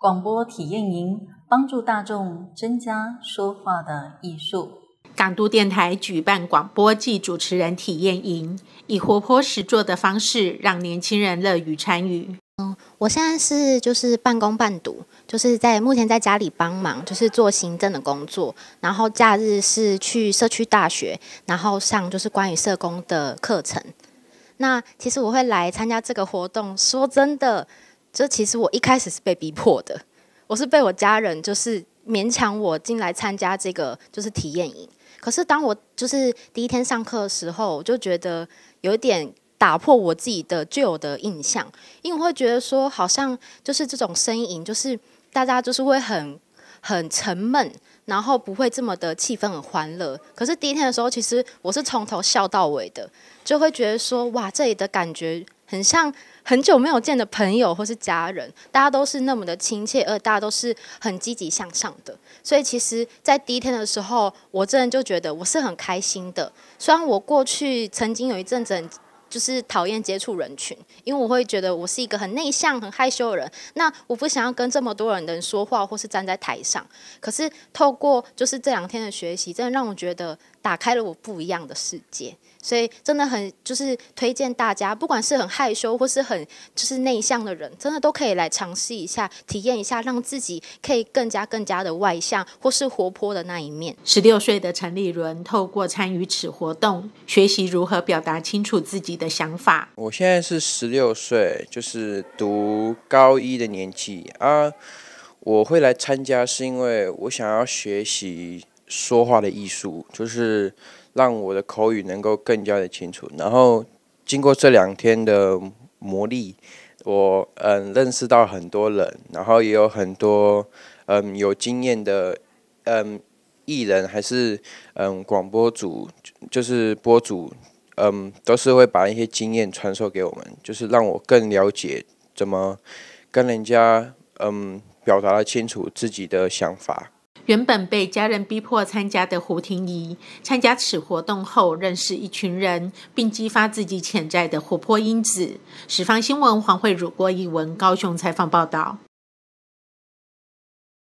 广播体验营帮助大众增加说话的艺术。港都电台举办广播暨主持人体验营，以活泼实做的方式，让年轻人乐于参与。嗯，我现在是就是半工半读，就是在目前在家里帮忙，就是做行政的工作。然后假日是去社区大学，然后上就是关于社工的课程。那其实我会来参加这个活动，说真的。这其实我一开始是被逼迫的，我是被我家人就是勉强我进来参加这个就是体验营。可是当我就是第一天上课的时候，我就觉得有一点打破我自己的旧的印象，因为我会觉得说好像就是这种声音，就是大家就是会很很沉闷，然后不会这么的气氛很欢乐。可是第一天的时候，其实我是从头笑到尾的，就会觉得说哇，这里的感觉很像。很久没有见的朋友或是家人，大家都是那么的亲切，而大家都是很积极向上的。所以其实，在第一天的时候，我真的就觉得我是很开心的。虽然我过去曾经有一阵子就是讨厌接触人群，因为我会觉得我是一个很内向、很害羞的人。那我不想要跟这么多人的人说话，或是站在台上。可是透过就是这两天的学习，真的让我觉得。打开了我不一样的世界，所以真的很就是推荐大家，不管是很害羞或是很就是内向的人，真的都可以来尝试一下，体验一下，让自己可以更加更加的外向或是活泼的那一面。十六岁的陈立伦透过参与此活动，学习如何表达清楚自己的想法。我现在是十六岁，就是读高一的年纪啊。我会来参加是因为我想要学习。说话的艺术，就是让我的口语能够更加的清楚。然后，经过这两天的磨砺，我嗯认识到很多人，然后也有很多嗯有经验的嗯艺人还是嗯广播主就是播主嗯都是会把一些经验传授给我们，就是让我更了解怎么跟人家嗯表达清楚自己的想法。原本被家人逼迫参加的胡婷宜参加此活动后认识一群人，并激发自己潜在的活泼因子。十方新闻黄慧如、郭一文高雄采访报道。